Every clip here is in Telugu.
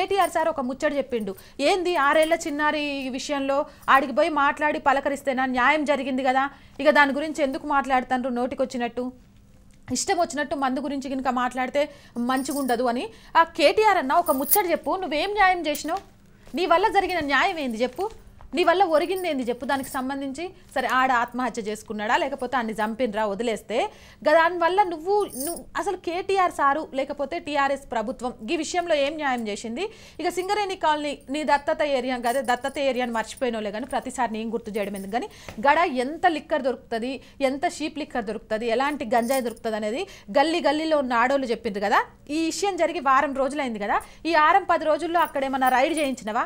కేటీఆర్ సార్ ఒక ముచ్చట చెప్పిండు ఏంది ఆరేళ్ల చిన్నారి విషయంలో ఆడికి పోయి మాట్లాడి పలకరిస్తేనా న్యాయం జరిగింది కదా ఇక దాని గురించి ఎందుకు మాట్లాడుతాను నోటికొచ్చినట్టు ఇష్టం వచ్చినట్టు మందు గురించి కనుక మాట్లాడితే మంచిగా ఉండదు అని ఆ కేటీఆర్ అన్న ఒక ముచ్చట చెప్పు నువ్వేం న్యాయం చేసినావు నీ వల్ల జరిగిన న్యాయం ఏంది చెప్పు నీ వల్ల ఒరిగింది ఏంది చెప్పు దానికి సంబంధించి సరే ఆడ ఆత్మహత్య చేసుకున్నాడా లేకపోతే అన్ని చంపినరా వదిలేస్తే దానివల్ల నువ్వు నువ్వు అసలు కేటీఆర్ సారు లేకపోతే టీఆర్ఎస్ ప్రభుత్వం ఈ విషయంలో ఏం న్యాయం చేసింది ఇక సింగరేణి కాలనీ నీ దత్తత ఏరియా కదా దత్తత ఏరియాని మర్చిపోయినోలే కానీ ప్రతిసారి నేను గుర్తు చేయడం ఎందుకు కానీ గడ ఎంత లిక్కర్ దొరుకుతుంది ఎంత షీప్ లిక్కర్ దొరుకుతుంది ఎలాంటి గంజాయి దొరుకుతుంది అనేది గల్లీ గల్లీలో ఉన్న ఆడోళ్ళు చెప్పింది కదా ఈ విషయం జరిగి వారం రోజులైంది కదా ఈ వారం పది రోజుల్లో అక్కడ ఏమైనా రైడ్ చేయించినవా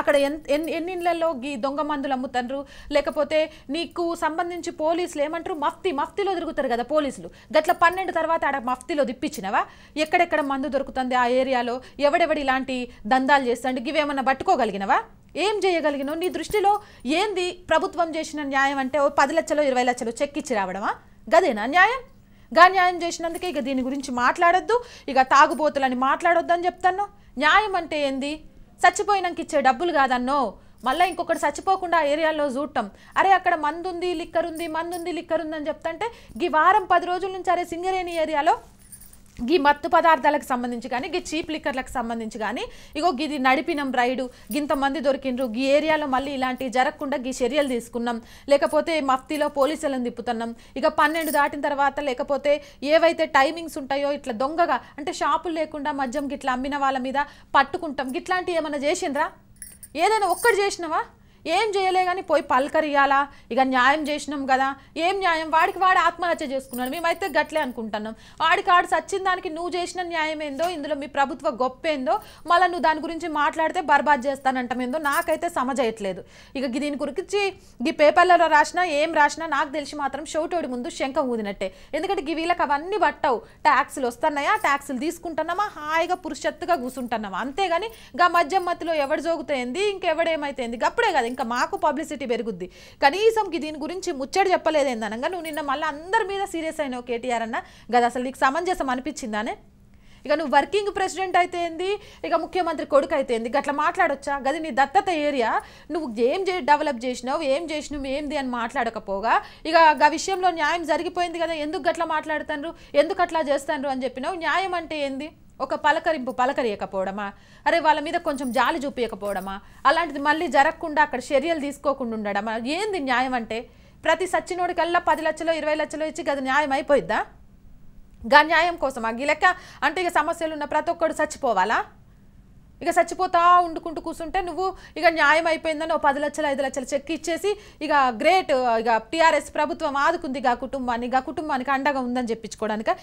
అక్కడ ఎన్ని ఎన్ని ఇళ్లలో గీ దొంగ మందులు అమ్ముతారు లేకపోతే నీకు సంబంధించి పోలీసులు ఏమంటారు మఫ్తీ మఫ్తీలో దొరుకుతారు కదా పోలీసులు గట్ల పన్నెండు తర్వాత ఆడ మఫ్తీలో దిప్పించినవా ఎక్కడెక్కడ మందు దొరుకుతుంది ఆ ఏరియాలో ఎవడెవడి ఇలాంటి దందాలు చేస్తాడు ఇవేమన్నా పట్టుకోగలిగినవా ఏం చేయగలిగినావు నీ దృష్టిలో ఏంది ప్రభుత్వం చేసిన న్యాయం అంటే ఓ పది లక్షలు ఇరవై లక్షలు చెక్ ఇచ్చి రావడమా గదేనా న్యాయం గా న్యాయం చేసినందుకే ఇక దీని గురించి మాట్లాడొద్దు ఇక తాగుబోతులని మాట్లాడొద్దని చెప్తాను న్యాయం అంటే ఏంది చచ్చిపోయినాక ఇచ్చే డబ్బులు కాదన్నో మళ్ళీ ఇంకొకటి చచ్చిపోకుండా ఏరియాలో చూడటం అరే అక్కడ మందు ఉంది లిక్కర్ ఉంది మందు ఉంది లిక్కర్ ఉందని చెప్తంటే ఈ వారం పది రోజుల నుంచి అరే సింగరేణి ఏరియాలో గీ మత్తు పదార్థాలకు సంబంధించి కానీ గీ చీప్ లిక్కర్లకు సంబంధించి కానీ ఇగో గిది నడిపినం రైడు గింతమంది దొరికినరు గీ ఏరియాలో మళ్ళీ ఇలాంటివి జరగకుండా గీ చర్యలు తీసుకున్నాం లేకపోతే మఫ్తీలో పోలీసులను తిప్పుతున్నాం ఇక పన్నెండు దాటిన తర్వాత లేకపోతే ఏవైతే టైమింగ్స్ ఉంటాయో ఇట్లా దొంగగా అంటే షాపులు లేకుండా మద్యం గిట్లా అమ్మిన వాళ్ళ మీద పట్టుకుంటాం గిట్లాంటివి ఏమైనా చేసిండ్రా ఏదైనా ఒక్కటి చేసినవా ఏం చేయలే కానీ పోయి పలకరియాలా ఇక న్యాయం చేసినాం కదా ఏం న్యాయం వాడికి వాడు ఆత్మహత్య చేసుకున్నాడు మేమైతే గట్లే అనుకుంటున్నాం వాడికి ఆడు సచ్చిన దానికి నువ్వు చేసిన న్యాయం ఏందో ఇందులో మీ ప్రభుత్వ గొప్ప ఏందో మళ్ళీ నువ్వు దాని గురించి మాట్లాడితే బర్బాద్ చేస్తానంటమేందో నాకైతే సమజయట్లేదు ఇక దీని గురించి ఈ పేపర్లలో రాసినా ఏం రాసినా నాకు తెలిసి మాత్రం షోటోడి ముందు శంఖం ఊదినట్టే ఎందుకంటే ఈ వీళ్ళకి అవన్నీ పట్టవు ట్యాక్సులు వస్తున్నాయా ట్యాక్సులు తీసుకుంటున్నామా హాయిగా పురుషత్తుగా కూర్చుంటున్నామా అంతేగాని గా మధ్య మధ్యలో ఎవడు జోగుతోంది ఇంకెవడేమైతే అప్పుడే కదా ఇంకా మాకు పబ్లిసిటీ పెరుగుద్ది కనీసం దీని గురించి ముచ్చడి చెప్పలేదు ఏందనగా నువ్వు నిన్న మళ్ళీ అందరి మీద సీరియస్ అయినావు కేటీఆర్ అన్న గదా అసలు నీకు సమంజసం అనిపించిందానే ఇక నువ్వు వర్కింగ్ ప్రెసిడెంట్ అయితే ఏంది ఇక ముఖ్యమంత్రి కొడుకు అయితే ఏంది గట్లా మాట్లాడొచ్చా గది నీ దత్తత ఏరియా నువ్వు ఏం చే డెవలప్ చేసినావు ఏం చేసినావు ఏంది అని మాట్లాడకపోగా ఇక ఆ విషయంలో న్యాయం జరిగిపోయింది కదా ఎందుకు గట్లా మాట్లాడుతాను ఎందుకు అట్లా చేస్తాను అని చెప్పినావు న్యాయం అంటే ఏంది ఒక పలకరింపు పలకరియకపోవడమా అరే వాళ్ళ మీద కొంచెం జాలి చూపించకపోవడమా అలాంటిది మళ్ళీ జరగకుండా అక్కడ చర్యలు తీసుకోకుండా ఉండడమా ఏంది న్యాయం అంటే ప్రతి సచ్చినోడికల్లా పది లక్షలు ఇరవై లక్షలు ఇచ్చి గది న్యాయం అయిపోయిద్దా గన్యాయం కోసమా గిలెక్క అంటే ఇక సమస్యలు ఉన్న ప్రతి ఒక్కడు చచ్చిపోవాలా ఇక చచ్చిపోతా ఉండుకుంటూ కూర్చుంటే నువ్వు ఇక న్యాయం అయిపోయిందని ఓ పది లక్షలు ఐదు లక్షలు చెక్ ఇచ్చేసి ఇక గ్రేట్ ఇక టీఆర్ఎస్ ప్రభుత్వం ఆదుకుంది ఇక కుటుంబాన్ని ఇక కుటుంబానికి అండగా ఉందని చెప్పించుకోవడానికి